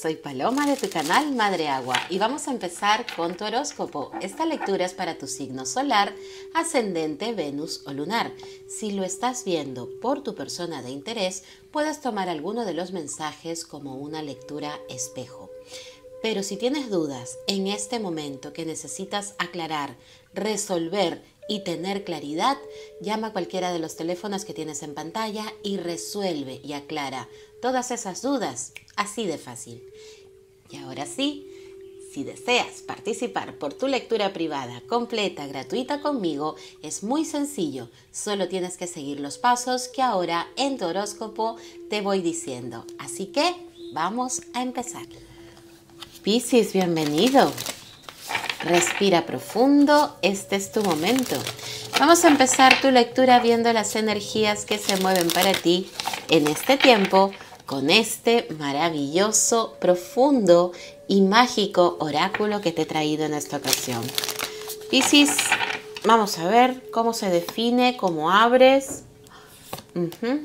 soy Paloma de tu canal Madre Agua y vamos a empezar con tu horóscopo. Esta lectura es para tu signo solar, ascendente, Venus o lunar. Si lo estás viendo por tu persona de interés, puedes tomar alguno de los mensajes como una lectura espejo. Pero si tienes dudas en este momento que necesitas aclarar, resolver y tener claridad, llama a cualquiera de los teléfonos que tienes en pantalla y resuelve y aclara todas esas dudas, así de fácil. Y ahora sí, si deseas participar por tu lectura privada, completa, gratuita conmigo, es muy sencillo. Solo tienes que seguir los pasos que ahora en tu horóscopo te voy diciendo. Así que vamos a empezar. Piscis, bienvenido. Respira profundo, este es tu momento. Vamos a empezar tu lectura viendo las energías que se mueven para ti en este tiempo con este maravilloso, profundo y mágico oráculo que te he traído en esta ocasión. Piscis, vamos a ver cómo se define, cómo abres. ¿Qué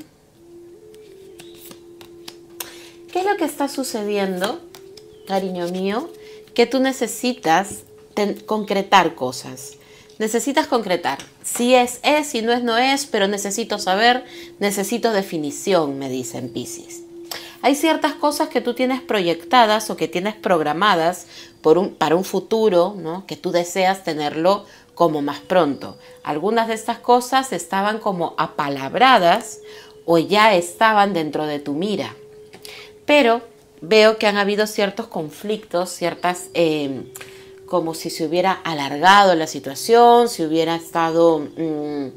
es lo que está sucediendo, cariño mío? Que tú necesitas concretar cosas. Necesitas concretar. Si es, es, si no es, no es, pero necesito saber, necesito definición, me dicen Piscis hay ciertas cosas que tú tienes proyectadas o que tienes programadas para un futuro, que tú deseas tenerlo como más pronto. Algunas de estas cosas estaban como apalabradas o ya estaban dentro de tu mira. Pero veo que han habido ciertos conflictos, ciertas... Eh, como si se hubiera alargado la situación, si hubiera estado mm,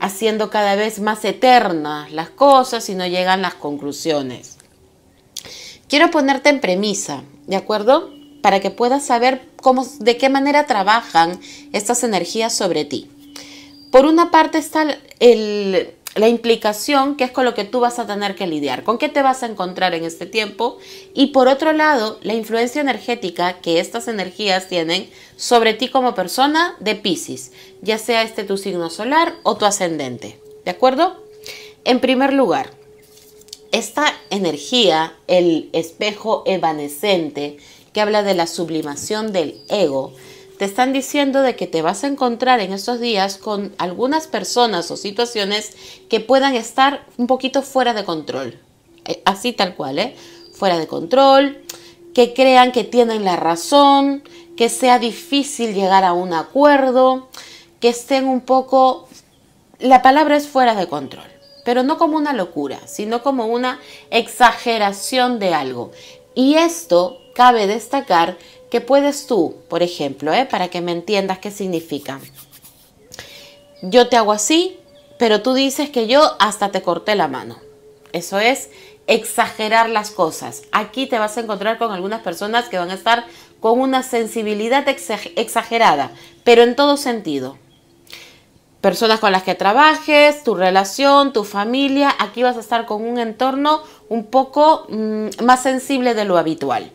haciendo cada vez más eternas las cosas y no llegan las conclusiones. Quiero ponerte en premisa, ¿de acuerdo? Para que puedas saber cómo, de qué manera trabajan estas energías sobre ti. Por una parte está la implicación que es con lo que tú vas a tener que lidiar, con qué te vas a encontrar en este tiempo y por otro lado la influencia energética que estas energías tienen sobre ti como persona de Pisces, ya sea este tu signo solar o tu ascendente, ¿de acuerdo? En primer lugar, esta energía, el espejo evanescente, que habla de la sublimación del ego, te están diciendo de que te vas a encontrar en estos días con algunas personas o situaciones que puedan estar un poquito fuera de control. Eh, así tal cual, ¿eh? Fuera de control, que crean que tienen la razón, que sea difícil llegar a un acuerdo, que estén un poco... La palabra es fuera de control pero no como una locura, sino como una exageración de algo. Y esto cabe destacar que puedes tú, por ejemplo, ¿eh? para que me entiendas qué significa. Yo te hago así, pero tú dices que yo hasta te corté la mano. Eso es exagerar las cosas. Aquí te vas a encontrar con algunas personas que van a estar con una sensibilidad exagerada, pero en todo sentido personas con las que trabajes, tu relación, tu familia. Aquí vas a estar con un entorno un poco mm, más sensible de lo habitual.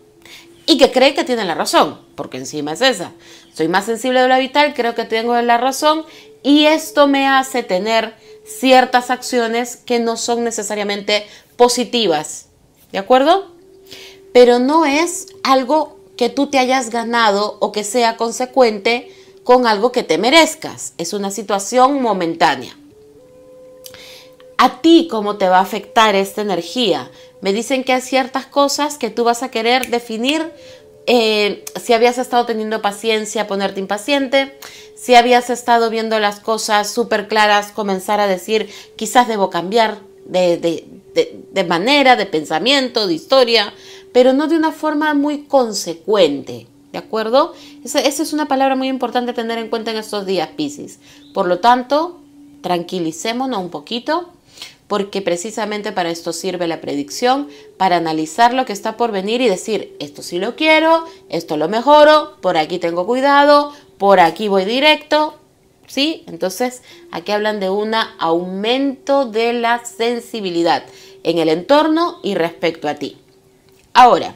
Y que cree que tiene la razón, porque encima es esa. Soy más sensible de lo habitual, creo que tengo la razón y esto me hace tener ciertas acciones que no son necesariamente positivas. ¿De acuerdo? Pero no es algo que tú te hayas ganado o que sea consecuente con algo que te merezcas. Es una situación momentánea. ¿A ti cómo te va a afectar esta energía? Me dicen que hay ciertas cosas que tú vas a querer definir eh, si habías estado teniendo paciencia, ponerte impaciente, si habías estado viendo las cosas súper claras, comenzar a decir, quizás debo cambiar de manera, de pensamiento, de historia, pero no de una forma muy consecuente. ¿De acuerdo? Esa, es una palabra muy importante tener en cuenta en estos días, Pisces. Por lo tanto, tranquilicémonos un poquito, porque precisamente para esto sirve la predicción, para analizar lo que está por venir y decir, esto sí lo quiero, esto lo mejoro, por aquí tengo cuidado, por aquí voy directo, ¿sí? Entonces, aquí hablan de un aumento de la sensibilidad en el entorno y respecto a ti. Ahora,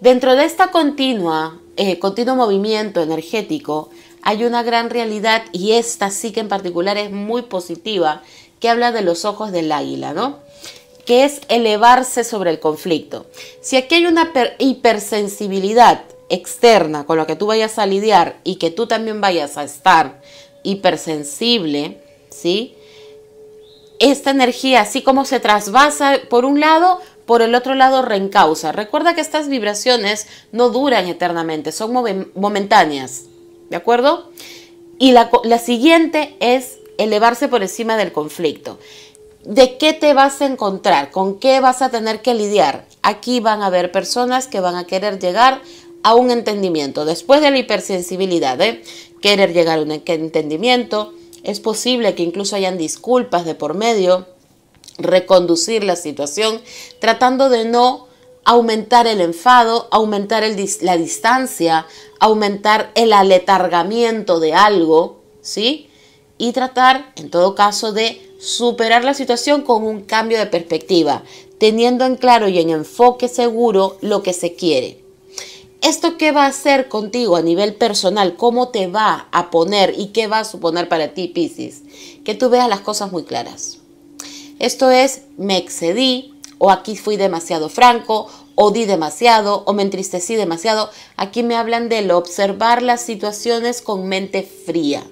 Dentro de este continua, eh, continuo movimiento energético, hay una gran realidad y esta sí que en particular es muy positiva, que habla de los ojos del águila, ¿no? Que es elevarse sobre el conflicto. Si aquí hay una hipersensibilidad externa con la que tú vayas a lidiar y que tú también vayas a estar hipersensible, ¿sí? Esta energía, así como se trasvasa por un lado, por el otro lado reencausa. Recuerda que estas vibraciones no duran eternamente, son momentáneas. ¿De acuerdo? Y la, siguiente es elevarse por encima del conflicto. ¿De qué te vas a encontrar? ¿Con qué vas a tener que lidiar? Aquí van a haber personas que van a querer llegar a un entendimiento. Después de la hipersensibilidad, ¿eh? querer llegar a un entendimiento. Es posible que incluso hayan disculpas de por medio reconducir la situación, tratando de no aumentar el enfado, aumentar el la distancia, aumentar el aletargamiento de algo, ¿sí? Y tratar, en todo caso, de superar la situación con un cambio de perspectiva, teniendo en claro y en enfoque seguro lo que se quiere. ¿Esto qué va a hacer contigo a nivel personal? ¿Cómo te va a poner y qué va a suponer para ti, Piscis? Que tú veas las cosas muy claras. Esto es, me excedí, o aquí fui demasiado franco, o di demasiado, o me entristecí demasiado. Aquí me hablan del observar las situaciones con mente fría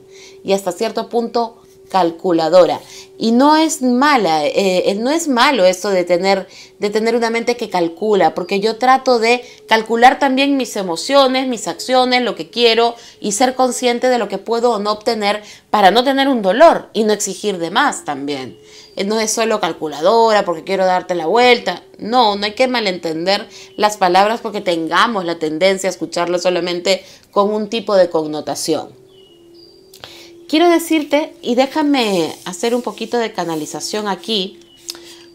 y hasta cierto punto calculadora. Y no es mala, eh, no es malo esto de tener, de tener una mente que calcula, porque yo trato de calcular también mis emociones, mis acciones, lo que quiero y ser consciente de lo que puedo o no obtener para no tener un dolor y no exigir de más también. Eh, no es solo calculadora porque quiero darte la vuelta. No, no hay que malentender las palabras porque tengamos la tendencia a escucharlas solamente con un tipo de connotación. Quiero decirte, y déjame hacer un poquito de canalización aquí,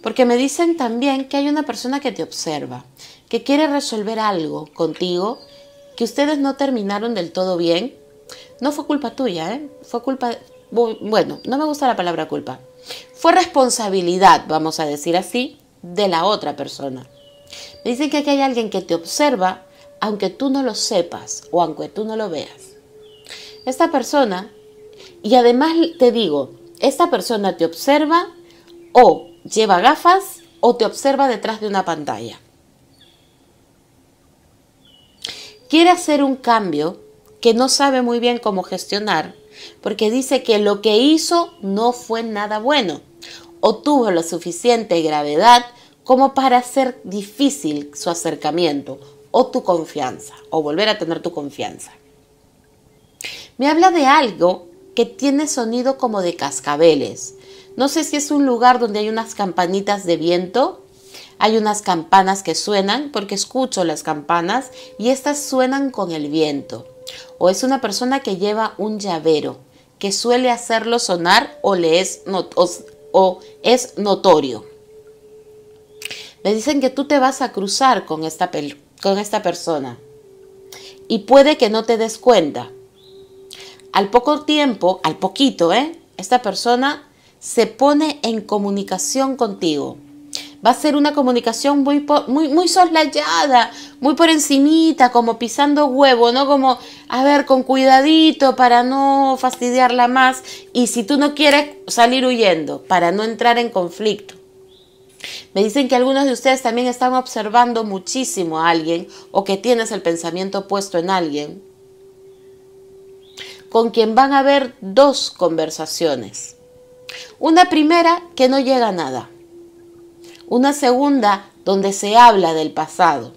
porque me dicen también que hay una persona que te observa, que quiere resolver algo contigo, que ustedes no terminaron del todo bien. No fue culpa tuya, ¿eh? Fue culpa, bueno, no me gusta la palabra culpa. Fue responsabilidad, vamos a decir así, de la otra persona. Me dicen que aquí hay alguien que te observa, aunque tú no lo sepas o aunque tú no lo veas. Esta persona y además te digo, esta persona te observa o lleva gafas o te observa detrás de una pantalla. Quiere hacer un cambio que no sabe muy bien cómo gestionar porque dice que lo que hizo no fue nada bueno o tuvo la suficiente gravedad como para hacer difícil su acercamiento o tu confianza o volver a tener tu confianza. Me habla de algo que tiene sonido como de cascabeles. No sé si es un lugar donde hay unas campanitas de viento, hay unas campanas que suenan, porque escucho las campanas y estas suenan con el viento. O es una persona que lleva un llavero, que suele hacerlo sonar o, es, es notorio. Me dicen que tú te vas a cruzar con esta, con esta persona y puede que no te des cuenta, al poco tiempo, al poquito, ¿eh? esta persona se pone en comunicación contigo. Va a ser una comunicación muy, muy, muy soslayada, muy por encimita, como pisando huevo, ¿no? Como, a ver, con cuidadito para no fastidiarla más. Y si tú no quieres salir huyendo, para no entrar en conflicto. Me dicen que algunos de ustedes también están observando muchísimo a alguien o que tienes el pensamiento puesto en alguien con quien van a haber dos conversaciones. Una primera que no llega a nada. Una segunda donde se habla del pasado.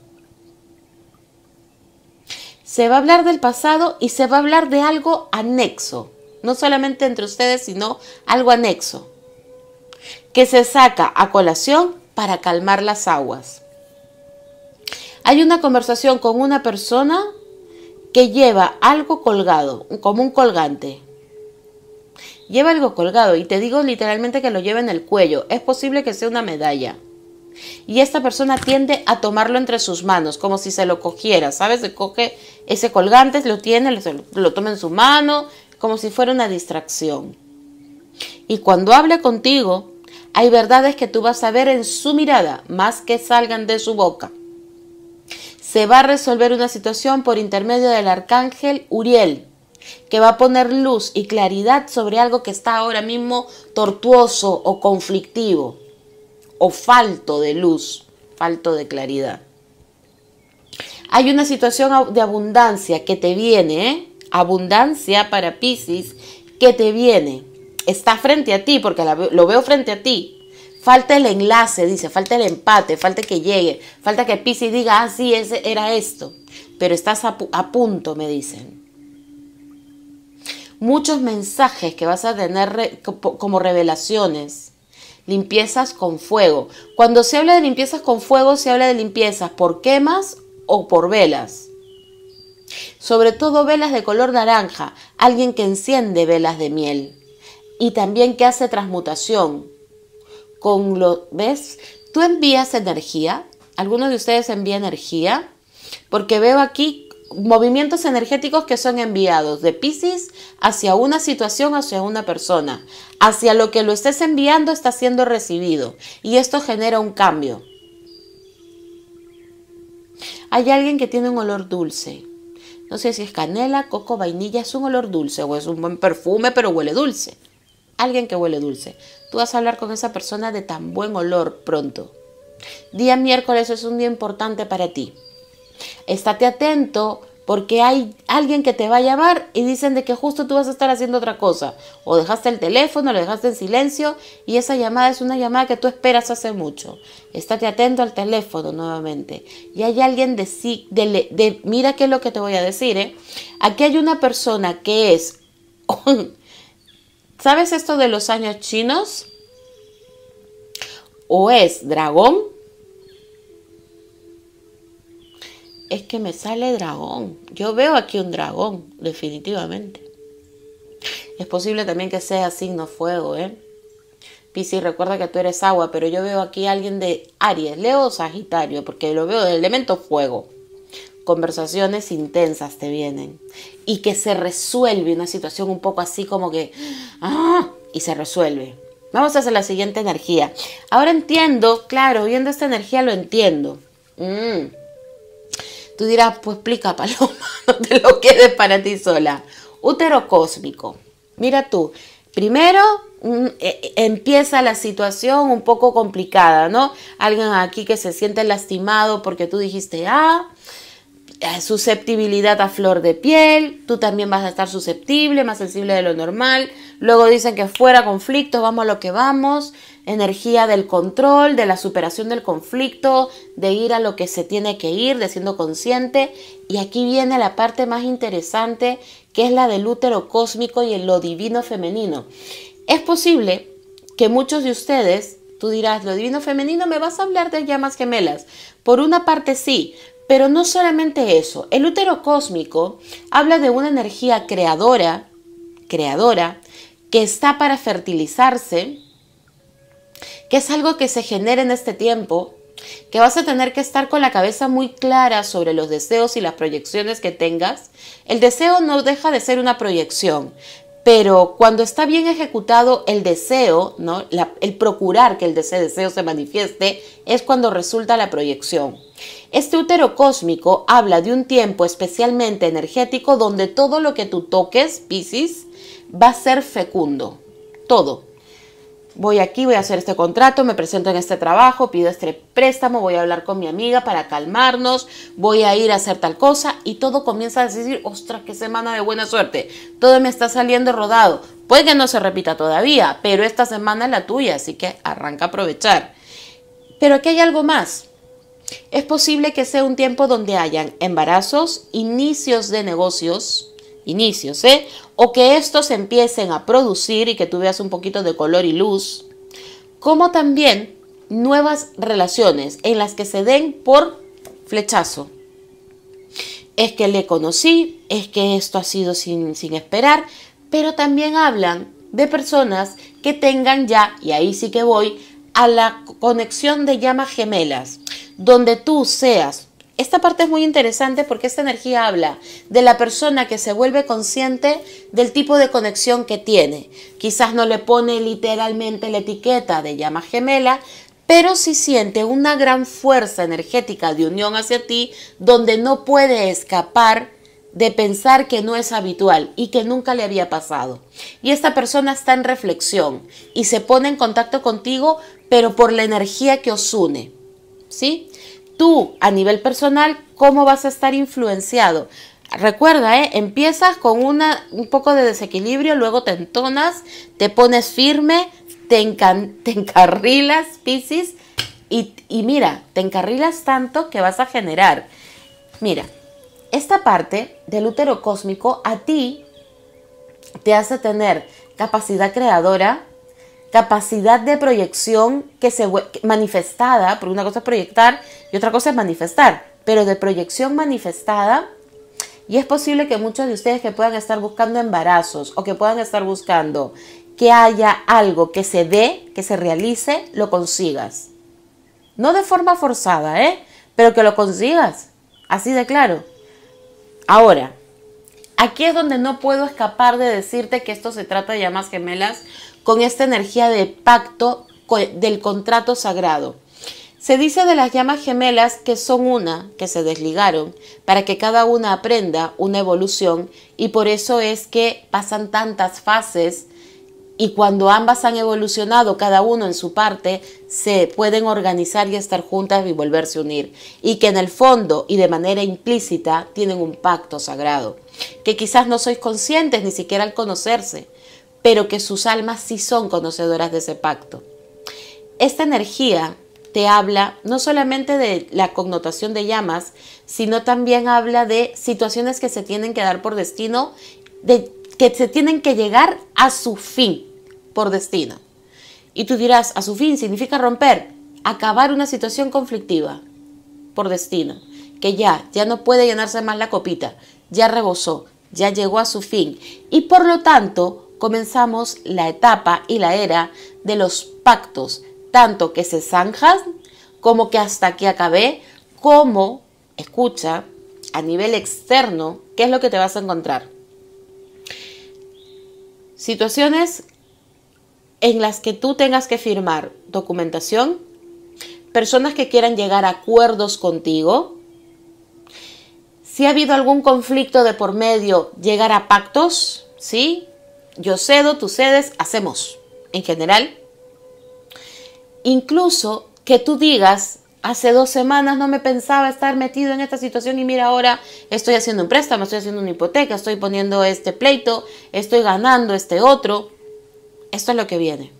Se va a hablar del pasado y se va a hablar de algo anexo, no solamente entre ustedes, sino algo anexo, que se saca a colación para calmar las aguas. Hay una conversación con una persona que lleva algo colgado, como un colgante. Lleva algo colgado y te digo literalmente que lo lleva en el cuello. Es posible que sea una medalla. Y esta persona tiende a tomarlo entre sus manos, como si se lo cogiera, ¿sabes? Se coge ese colgante, lo tiene, lo, lo toma en su mano, como si fuera una distracción. Y cuando habla contigo, hay verdades que tú vas a ver en su mirada, más que salgan de su boca. Te va a resolver una situación por intermedio del arcángel Uriel, que va a poner luz y claridad sobre algo que está ahora mismo tortuoso o conflictivo, o falto de luz, falto de claridad. Hay una situación de abundancia que te viene, ¿eh? abundancia para Pisces, que te viene. Está frente a ti, porque lo veo frente a ti. Falta el enlace, dice, falta el empate, falta que llegue, falta que pise y diga, ah, sí, ese era esto. Pero estás a, punto, me dicen. Muchos mensajes que vas a tener como revelaciones limpiezas con fuego. Cuando se habla de limpiezas con fuego, se habla de limpiezas por quemas o por velas. Sobre todo velas de color naranja, alguien que enciende velas de miel y también que hace transmutación con lo, ¿ves? Tú envías energía, alguno de ustedes envía energía, porque veo aquí movimientos energéticos que son enviados de Pisces hacia una situación, hacia una persona, hacia lo que lo estés enviando está siendo recibido y esto genera un cambio. Hay alguien que tiene un olor dulce. No sé si es canela, coco, vainilla, es un olor dulce o es un buen perfume, pero huele dulce. Alguien que huele dulce tú vas a hablar con esa persona de tan buen olor pronto. Día miércoles es un día importante para ti. Estate atento porque hay alguien que te va a llamar y dicen de que justo tú vas a estar haciendo otra cosa. O dejaste el teléfono, lo dejaste en silencio y esa llamada es una llamada que tú esperas hace mucho. Estate atento al teléfono nuevamente. Y hay alguien de, sí, de mira qué es lo que te voy a decir, ¿eh? Aquí hay una persona que es ¿Sabes esto de los años chinos? ¿O es dragón? Es que me sale dragón. Yo veo aquí un dragón, definitivamente. Es posible también que sea signo fuego, ¿eh? Piscis, recuerda que tú eres agua, pero yo veo aquí a alguien de Aries, Leo Sagitario, porque lo veo del elemento fuego conversaciones intensas te vienen y que se resuelve una situación un poco así como que, ¡ah! y se resuelve. Vamos a hacer la siguiente energía. Ahora entiendo, claro, viendo esta energía lo entiendo. Mm. Tú dirás, pues explica, Paloma, no te lo quedes para ti sola. Útero cósmico. Mira tú, primero mm, e, e, empieza la situación un poco complicada, ¿no? Alguien aquí que se siente lastimado porque tú dijiste ah, eh, susceptibilidad a flor de piel, tú también vas a estar susceptible, más sensible de lo normal. Luego dicen que fuera conflicto, vamos a lo que vamos, energía del control, de la superación del conflicto, de ir a lo que se tiene que ir, de siendo consciente. Y aquí viene la parte más interesante, que es la del útero cósmico y el lo divino femenino. Es posible que muchos de ustedes Tú dirás, lo divino femenino, me vas a hablar de llamas gemelas. Por una parte sí, pero no solamente eso, el útero cósmico habla de una energía creadora, creadora, que está para fertilizarse, que es algo que se genera en este tiempo, que vas a tener que estar con la cabeza muy clara sobre los deseos y las proyecciones que tengas. El deseo no deja de ser una proyección, pero cuando está bien ejecutado el deseo, el procurar que el deseo, deseo se manifieste, es cuando resulta la proyección. Este útero cósmico habla de un tiempo especialmente energético donde todo lo que tú toques, Pisces, va a ser fecundo. Todo voy aquí, voy a hacer este contrato, me presento en este trabajo, pido este préstamo, voy a hablar con mi amiga para calmarnos, voy a ir a hacer tal cosa y todo comienza a decir, ostras, qué semana de buena suerte, todo me está saliendo rodado. Puede que no se repita todavía, pero esta semana es la tuya, así que arranca a aprovechar. Pero aquí hay algo más. Es posible que sea un tiempo donde hayan embarazos, inicios de negocios, inicios, ¿eh? O que estos empiecen a producir y que tú veas un poquito de color y luz, como también nuevas relaciones en las que se den por flechazo. Es que le conocí, es que esto ha sido sin, sin esperar, pero también hablan de personas que tengan ya, y ahí sí que voy, a la conexión de llamas gemelas, donde tú seas esta parte es muy interesante porque esta energía habla de la persona que se vuelve consciente del tipo de conexión que tiene. Quizás no le pone literalmente la etiqueta de llama gemela, pero sí siente una gran fuerza energética de unión hacia ti donde no puede escapar de pensar que no es habitual y que nunca le había pasado. Y esta persona está en reflexión y se pone en contacto contigo, pero por la energía que os une. ¿Sí? tú a nivel personal, ¿cómo vas a estar influenciado? Recuerda, ¿eh? empiezas con una, un poco de desequilibrio, luego te entonas, te pones firme, te, encarrilas, Piscis, y, y mira, te encarrilas tanto que vas a generar. Mira, esta parte del útero cósmico a ti te hace tener capacidad creadora, capacidad de proyección que se manifestada, porque una cosa es proyectar y otra cosa es manifestar, pero de proyección manifestada y es posible que muchos de ustedes que puedan estar buscando embarazos o que puedan estar buscando que haya algo que se dé, que se realice, lo consigas. No de forma forzada, ¿eh? Pero que lo consigas. Así de claro. Ahora, aquí es donde no puedo escapar de decirte que esto se trata de llamas gemelas con esta energía de pacto del contrato sagrado. Se dice de las llamas gemelas que son una, que se desligaron, para que cada una aprenda una evolución y por eso es que pasan tantas fases y cuando ambas han evolucionado cada uno en su parte, se pueden organizar y estar juntas y volverse a unir. Y que en el fondo y de manera implícita tienen un pacto sagrado, que quizás no sois conscientes ni siquiera al conocerse, pero que sus almas sí son conocedoras de ese pacto. Esta energía te habla no solamente de la connotación de llamas, sino también habla de situaciones que se tienen que dar por destino, de, que se tienen que llegar a su fin por destino. Y tú dirás, a su fin significa romper, acabar una situación conflictiva por destino, que ya, ya no puede llenarse más la copita, ya rebosó, ya llegó a su fin. Y por lo tanto, comenzamos la etapa y la era de los pactos, tanto que se zanjan como que hasta aquí acabé, como, escucha, a nivel externo, ¿qué es lo que te vas a encontrar? Situaciones en las que tú tengas que firmar documentación, personas que quieran llegar a acuerdos contigo, si ha habido algún conflicto de por medio, llegar a pactos, ¿sí? yo cedo, tú cedes, hacemos, en general. Incluso que tú digas, hace dos semanas no me pensaba estar metido en esta situación y mira ahora estoy haciendo un préstamo, estoy haciendo una hipoteca, estoy poniendo este pleito, estoy ganando este otro. Esto es lo que viene.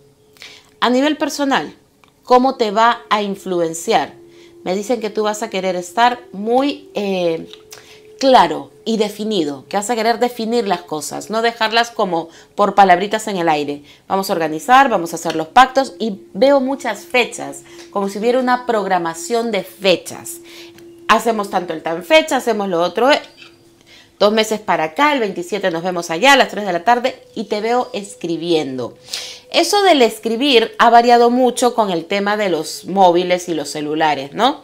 A nivel personal, ¿cómo te va a influenciar? Me dicen que tú vas a querer estar muy... Eh, claro y definido, que hace querer definir las cosas, no dejarlas como por palabritas en el aire. Vamos a organizar, vamos a hacer los pactos y veo muchas fechas, como si hubiera una programación de fechas. Hacemos tanto el tan fecha, hacemos lo otro, eh. dos meses para acá, el 27 nos vemos allá a las 3 de la tarde y te veo escribiendo. Eso del escribir ha variado mucho con el tema de los móviles y los celulares, ¿no?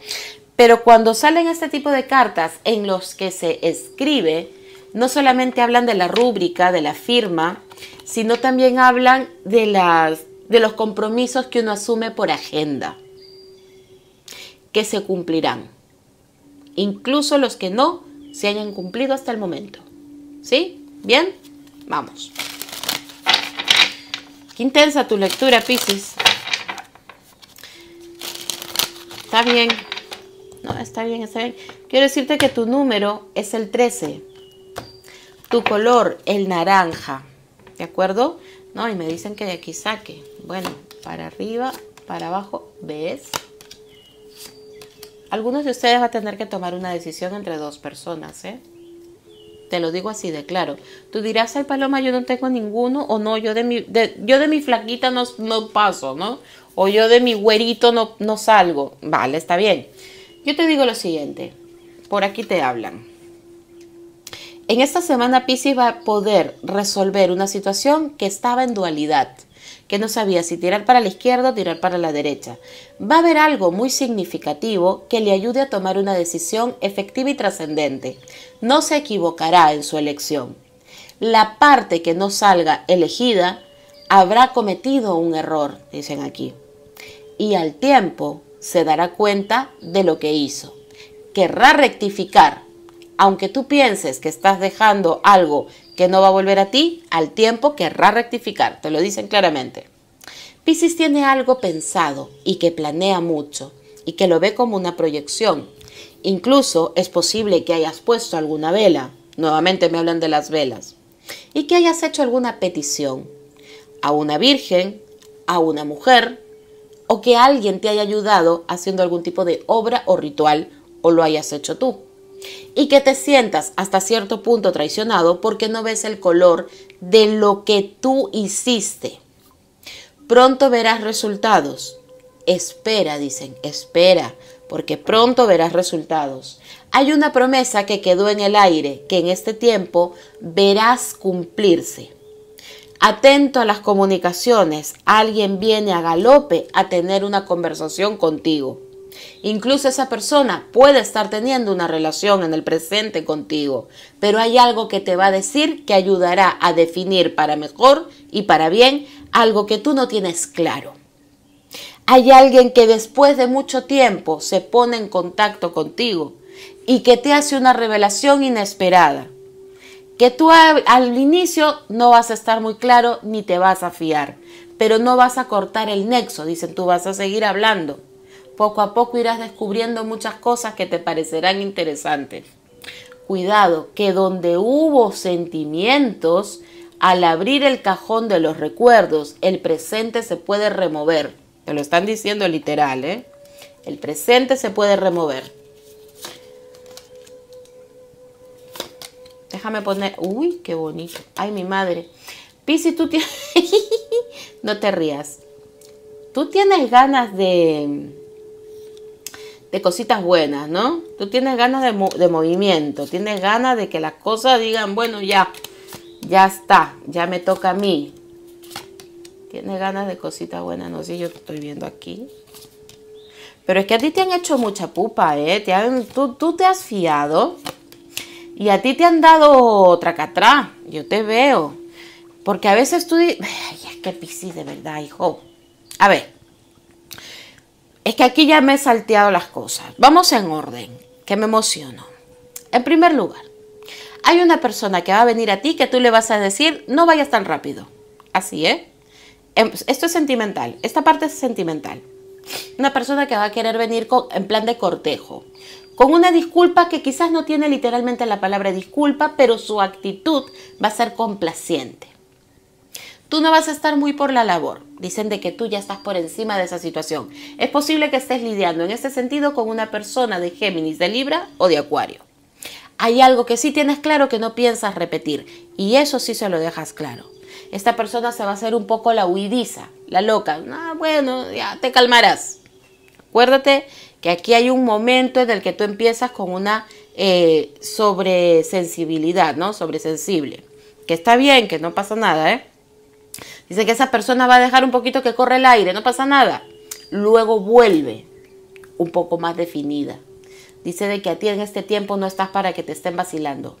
Pero cuando salen este tipo de cartas en los que se escribe, no solamente hablan de la rúbrica, de la firma, sino también hablan de, las, de los compromisos que uno asume por agenda, que se cumplirán, incluso los que no se hayan cumplido hasta el momento. ¿Sí? ¿Bien? Vamos. Qué intensa tu lectura, Piscis. Está bien. No, está bien, está bien. Quiero decirte que tu número es el 13. Tu color, el naranja. ¿De acuerdo? No, y me dicen que de aquí saque. Bueno, para arriba, para abajo, ¿ves? Algunos de ustedes va a tener que tomar una decisión entre dos personas, ¿eh? Te lo digo así de claro. Tú dirás, ay Paloma, yo no tengo ninguno, o no, yo de mi, yo de mi flaquita no, paso, ¿no? O yo de mi güerito no, no salgo. Vale, está bien. Yo te digo lo siguiente, por aquí te hablan. En esta semana Pisces va a poder resolver una situación que estaba en dualidad, que no sabía si tirar para la izquierda o tirar para la derecha. Va a haber algo muy significativo que le ayude a tomar una decisión efectiva y trascendente. No se equivocará en su elección. La parte que no salga elegida habrá cometido un error, dicen aquí. Y al tiempo se dará cuenta de lo que hizo. Querrá rectificar. Aunque tú pienses que estás dejando algo que no va a volver a ti, al tiempo querrá rectificar. Te lo dicen claramente. Piscis tiene algo pensado y que planea mucho y que lo ve como una proyección. Incluso es posible que hayas puesto alguna vela, nuevamente me hablan de las velas, y que hayas hecho alguna petición a una virgen, a una mujer, o que alguien te haya ayudado haciendo algún tipo de obra o ritual o lo hayas hecho tú. Y que te sientas hasta cierto punto traicionado porque no ves el color de lo que tú hiciste. Pronto verás resultados. Espera, dicen, espera, porque pronto verás resultados. Hay una promesa que quedó en el aire que en este tiempo verás cumplirse atento a las comunicaciones. Alguien viene a galope a tener una conversación contigo. Incluso esa persona puede estar teniendo una relación en el presente contigo, pero hay algo que te va a decir que ayudará a definir para mejor y para bien algo que tú no tienes claro. Hay alguien que después de mucho tiempo se pone en contacto contigo y que te hace una revelación inesperada que tú al, inicio no vas a estar muy claro ni te vas a fiar, pero no vas a cortar el nexo, dicen, tú vas a seguir hablando. Poco a poco irás descubriendo muchas cosas que te parecerán interesantes. Cuidado, que donde hubo sentimientos, al abrir el cajón de los recuerdos, el presente se puede remover. Te lo están diciendo literal, ¿eh? El presente se puede remover. déjame poner... Uy, qué bonito. Ay, mi madre. Pisi, tú tienes... no te rías. Tú tienes ganas de... De cositas buenas, ¿no? Tú tienes ganas de, movimiento. Tienes ganas de que las cosas digan, bueno, ya. Ya está. Ya me toca a mí. Tienes ganas de cositas buenas. No sé, yo te estoy viendo aquí. Pero es que a ti te han hecho mucha pupa, ¿eh? tú, tú te has fiado y a ti te han dado tracatrá, yo te veo. Porque a veces tú dices, es que piscis de verdad, hijo. A ver, es que aquí ya me he salteado las cosas. Vamos en orden, que me emociono. En primer lugar, hay una persona que va a venir a ti que tú le vas a decir, no vayas tan rápido. Así, ¿eh? Em, esto es sentimental, esta parte es sentimental. Una persona que va a querer venir en plan de cortejo con una disculpa que quizás no tiene literalmente la palabra disculpa, pero su actitud va a ser complaciente. Tú no vas a estar muy por la labor. Dicen de que tú ya estás por encima de esa situación. Es posible que estés lidiando en ese sentido con una persona de Géminis, de Libra o de Acuario. Hay algo que sí tienes claro que no piensas repetir y eso sí se lo dejas claro. Esta persona se va a hacer un poco la huidiza, la loca. Ah, bueno, ya te calmarás. Acuérdate que aquí hay un momento en el que tú empiezas con una eh, sobresensibilidad, ¿no? Sobresensible. Que está bien, que no pasa nada, ¿eh? Dice que esa persona va a dejar un poquito que corre el aire, no pasa nada. Luego vuelve un poco más definida. Dice de que a ti en este tiempo no estás para que te estén vacilando.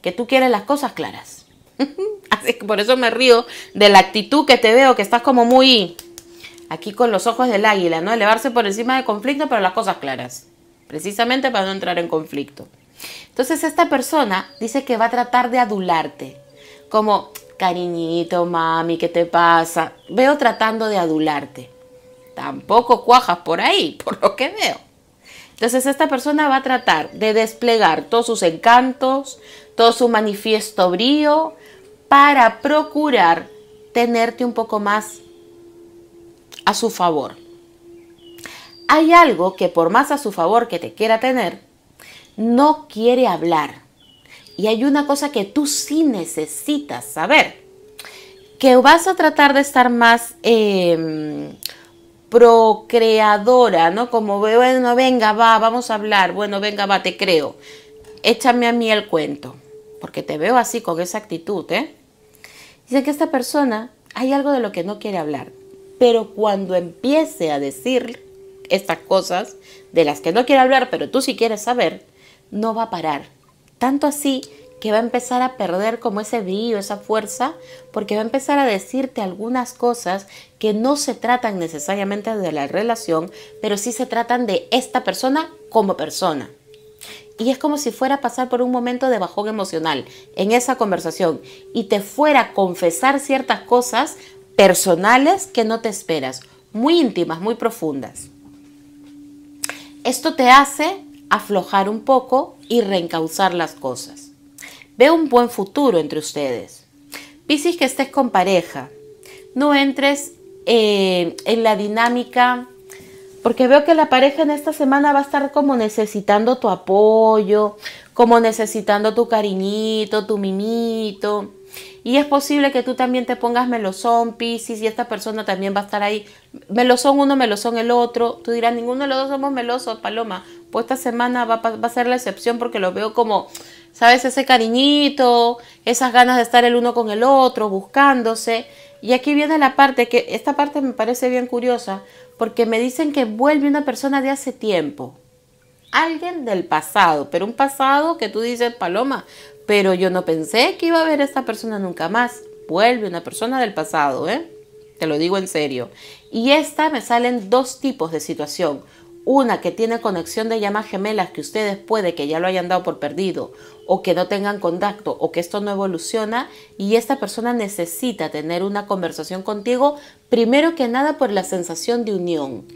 Que tú quieres las cosas claras. Así que por eso me río de la actitud que te veo, que estás como muy aquí con los ojos del águila, ¿no? Elevarse por encima de conflicto, pero las cosas claras, precisamente para no entrar en conflicto. Entonces esta persona dice que va a tratar de adularte, como cariñito, mami, ¿qué te pasa? Veo tratando de adularte. Tampoco cuajas por ahí, por lo que veo. Entonces esta persona va a tratar de desplegar todos sus encantos, todo su manifiesto brío, para procurar tenerte un poco más a su favor. Hay algo que por más a su favor que te quiera tener, no quiere hablar. Y hay una cosa que tú sí necesitas saber, que vas a tratar de estar más em, procreadora, ¿no? Como, bueno, venga, va, vamos a hablar, bueno, venga, va, te creo. Échame a mí el cuento, porque te veo así con esa actitud, ¿eh? Dice que esta persona hay algo de lo que no quiere hablar. Pero cuando empiece a decir estas cosas de las que no quiere hablar, pero tú sí quieres saber, no va a parar. Tanto así que va a empezar a perder como ese brillo, esa fuerza, porque va a empezar a decirte algunas cosas que no se tratan necesariamente de la relación, pero sí se tratan de esta persona como persona. Y es como si fuera a pasar por un momento de bajón emocional en esa conversación y te fuera a confesar ciertas cosas personales que no te esperas, muy íntimas, muy profundas. Esto te hace aflojar un poco y reencauzar las cosas. Ve un buen futuro entre ustedes. Piscis que estés con pareja. No entres eh, en la dinámica porque veo que la pareja en esta semana va a estar como necesitando tu apoyo, como necesitando tu cariñito, tu mimito. Y es posible que tú también te pongas melosón, piscis, y esta persona también va a estar ahí. Melosón uno, melosón el otro. Tú dirás, ninguno de los dos somos melosos, Paloma. Pues esta semana va, va a ser la excepción porque lo veo como, ¿sabes? Ese cariñito, esas ganas de estar el uno con el otro, buscándose. Y aquí viene la parte que esta parte me parece bien curiosa, porque me dicen que vuelve una persona de hace tiempo alguien del pasado, pero un pasado que tú dices, Paloma, pero yo no pensé que iba a ver esta persona nunca más. Vuelve una persona del pasado, ¿eh? Te lo digo en serio. Y esta me salen dos tipos de situación. Una que tiene conexión de llamas gemelas que ustedes puede que ya lo hayan dado por perdido o que no tengan contacto o que esto no evoluciona y esta persona necesita tener una conversación contigo primero que nada por la sensación de unión.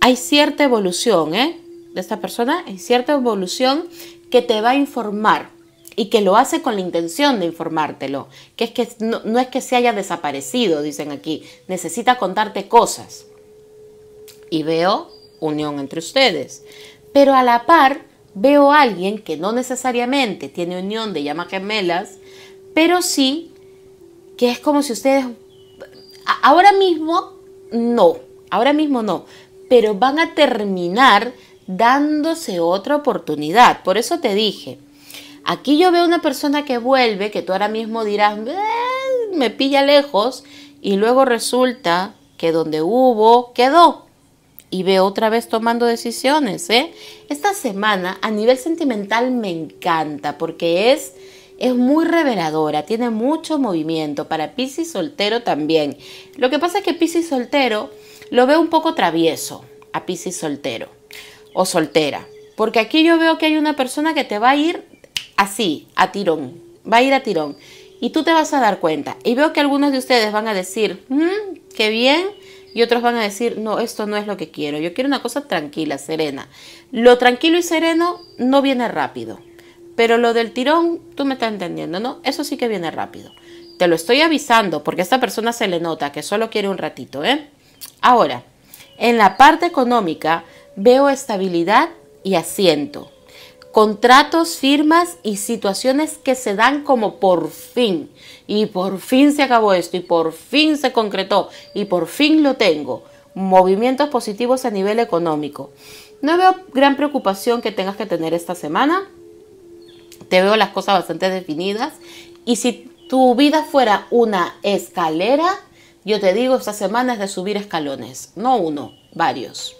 Hay cierta evolución, ¿eh? de esta persona en cierta evolución que te va a informar y que lo hace con la intención de informártelo, que es que no, no, es que se haya desaparecido, dicen aquí, necesita contarte cosas. Y veo unión entre ustedes, pero a la par veo a alguien que no necesariamente tiene unión de llamas gemelas, pero sí que es como si ustedes ahora mismo no, ahora mismo no, pero van a terminar dándose otra oportunidad. Por eso te dije, aquí yo veo una persona que vuelve, que tú ahora mismo dirás, me pilla lejos, y luego resulta que donde hubo, quedó. Y veo otra vez tomando decisiones. ¿eh? Esta semana a nivel sentimental me encanta porque es es muy reveladora, tiene mucho movimiento. Para Piscis soltero también. Lo que pasa es que Piscis soltero lo veo un poco travieso a Piscis soltero o soltera. Porque aquí yo veo que hay una persona que te va a ir así, a tirón. Va a ir a tirón. Y tú te vas a dar cuenta. Y veo que algunos de ustedes van a decir, que mm, qué bien. Y otros van a decir, no, esto no es lo que quiero. Yo quiero una cosa tranquila, serena. Lo tranquilo y sereno no viene rápido. Pero lo del tirón, tú me estás entendiendo, ¿no? Eso sí que viene rápido. Te lo estoy avisando porque a esta persona se le nota que solo quiere un ratito, ¿eh? Ahora, en la parte económica, Veo estabilidad y asiento. Contratos, firmas y situaciones que se dan como por fin. Y por fin se acabó esto, y por fin se concretó, y por fin lo tengo. Movimientos positivos a nivel económico. No veo gran preocupación que tengas que tener esta semana. Te veo las cosas bastante definidas. Y si tu vida fuera una escalera, yo te digo, esta semana es de subir escalones, no uno, varios.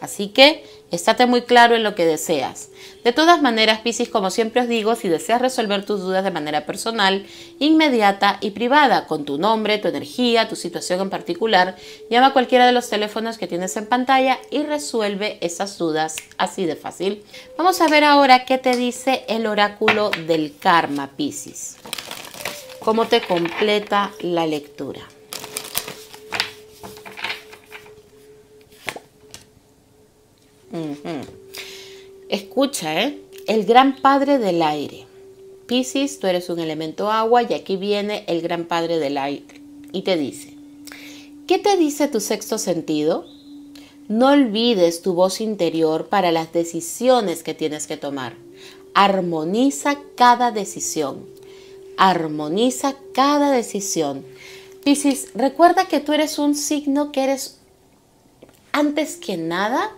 Así que estate muy claro en lo que deseas. De todas maneras, Piscis, como siempre os digo, si deseas resolver tus dudas de manera personal, inmediata y privada, con tu nombre, tu energía, tu situación en particular, llama a cualquiera de los teléfonos que tienes en pantalla y resuelve esas dudas así de fácil. Vamos a ver ahora qué te dice el oráculo del karma, Piscis. Cómo te completa la lectura. Escucha, ¿eh? El gran padre del aire. Piscis, tú eres un elemento agua y aquí viene el gran padre del aire. Y te dice, ¿qué te dice tu sexto sentido? No olvides tu voz interior para las decisiones que tienes que tomar. Armoniza cada decisión. Armoniza cada decisión. Piscis, recuerda que tú eres un signo que eres, antes que nada,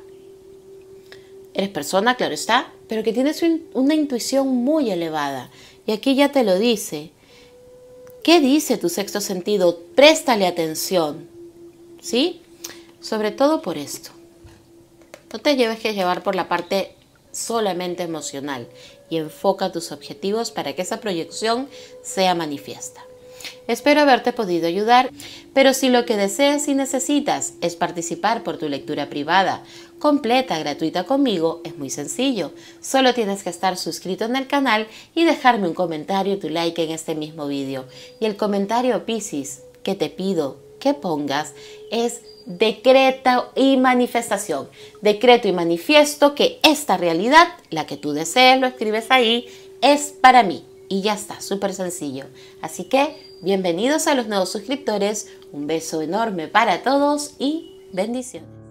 Eres persona, claro está, pero que tienes una intuición muy elevada. Y aquí ya te lo dice. ¿Qué dice tu sexto sentido? Préstale atención. ¿Sí? Sobre todo por esto. No te lleves que llevar por la parte solamente emocional y enfoca tus objetivos para que esa proyección sea manifiesta. Espero haberte podido ayudar, pero si lo que deseas y necesitas es participar por tu lectura privada completa, gratuita conmigo es muy sencillo. Solo tienes que estar suscrito en el canal y dejarme un comentario y tu like en este mismo vídeo. Y el comentario Piscis que te pido que pongas es decreto y manifestación. Decreto y manifiesto que esta realidad, la que tú desees, lo escribes ahí, es para mí. Y ya está, súper sencillo. Así que bienvenidos a los nuevos suscriptores, un beso enorme para todos y bendiciones.